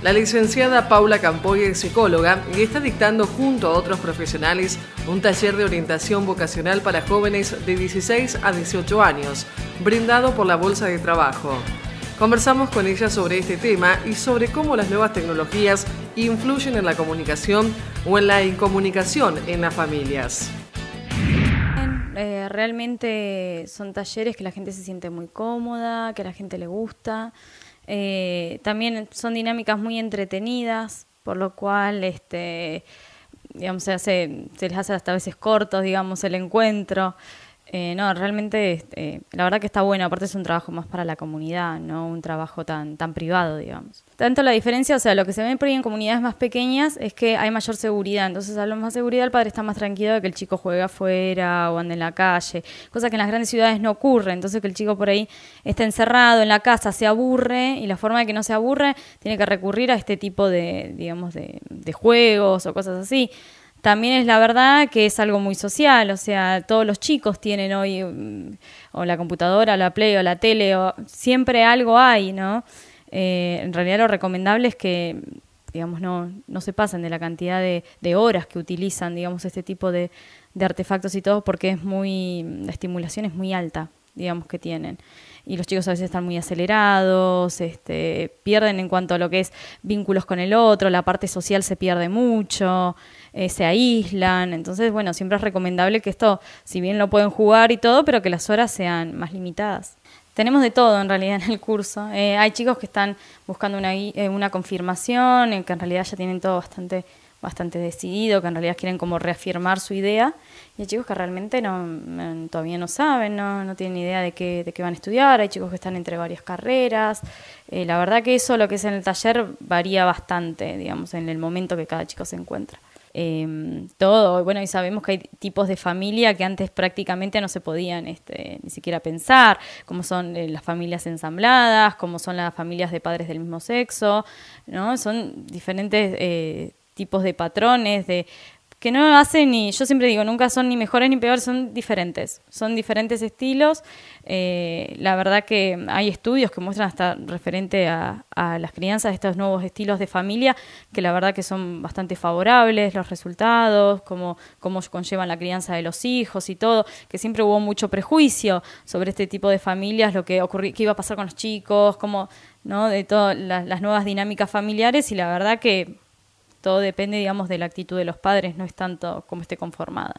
La licenciada Paula Campoy es psicóloga y está dictando junto a otros profesionales un taller de orientación vocacional para jóvenes de 16 a 18 años, brindado por la Bolsa de Trabajo. Conversamos con ella sobre este tema y sobre cómo las nuevas tecnologías influyen en la comunicación o en la incomunicación en las familias. Eh, realmente son talleres que la gente se siente muy cómoda, que a la gente le gusta. Eh, también son dinámicas muy entretenidas, por lo cual este, digamos, se, se les hace hasta a veces cortos digamos, el encuentro. Eh, no, realmente este, la verdad que está bueno, aparte es un trabajo más para la comunidad, no un trabajo tan, tan privado, digamos. Tanto la diferencia, o sea, lo que se ve por ahí en comunidades más pequeñas es que hay mayor seguridad, entonces a lo más seguridad el padre está más tranquilo de que el chico juega afuera o ande en la calle, cosa que en las grandes ciudades no ocurre, entonces que el chico por ahí está encerrado en la casa, se aburre y la forma de que no se aburre tiene que recurrir a este tipo de, digamos, de, de juegos o cosas así también es la verdad que es algo muy social, o sea, todos los chicos tienen hoy mm, o la computadora, la play, o la tele, o siempre algo hay, ¿no? Eh, en realidad lo recomendable es que, digamos, no, no se pasen de la cantidad de, de horas que utilizan, digamos, este tipo de, de artefactos y todo, porque es muy, la estimulación es muy alta, digamos, que tienen y los chicos a veces están muy acelerados, este, pierden en cuanto a lo que es vínculos con el otro, la parte social se pierde mucho, eh, se aíslan, entonces bueno, siempre es recomendable que esto, si bien lo pueden jugar y todo, pero que las horas sean más limitadas. Tenemos de todo en realidad en el curso. Eh, hay chicos que están buscando una, eh, una confirmación, que en realidad ya tienen todo bastante bastante decidido, que en realidad quieren como reafirmar su idea, y hay chicos que realmente no, todavía no saben, no, no tienen idea de qué, de qué van a estudiar, hay chicos que están entre varias carreras, eh, la verdad que eso, lo que es en el taller, varía bastante, digamos, en el momento que cada chico se encuentra. Em, todo, bueno, y sabemos que hay tipos de familia que antes prácticamente no se podían este, ni siquiera pensar, como son eh, las familias ensambladas, como son las familias de padres del mismo sexo, ¿no? Son diferentes... Eh, tipos de patrones, de que no hacen ni, yo siempre digo, nunca son ni mejores ni peores, son diferentes, son diferentes estilos. Eh, la verdad que hay estudios que muestran hasta referente a, las crianzas estos nuevos estilos de familia, que la verdad que son bastante favorables los resultados, cómo, cómo conllevan la crianza de los hijos y todo, que siempre hubo mucho prejuicio sobre este tipo de familias, lo que qué iba a pasar con los chicos, cómo, ¿no? de todas las nuevas dinámicas familiares y la verdad que todo depende, digamos, de la actitud de los padres, no es tanto como esté conformada.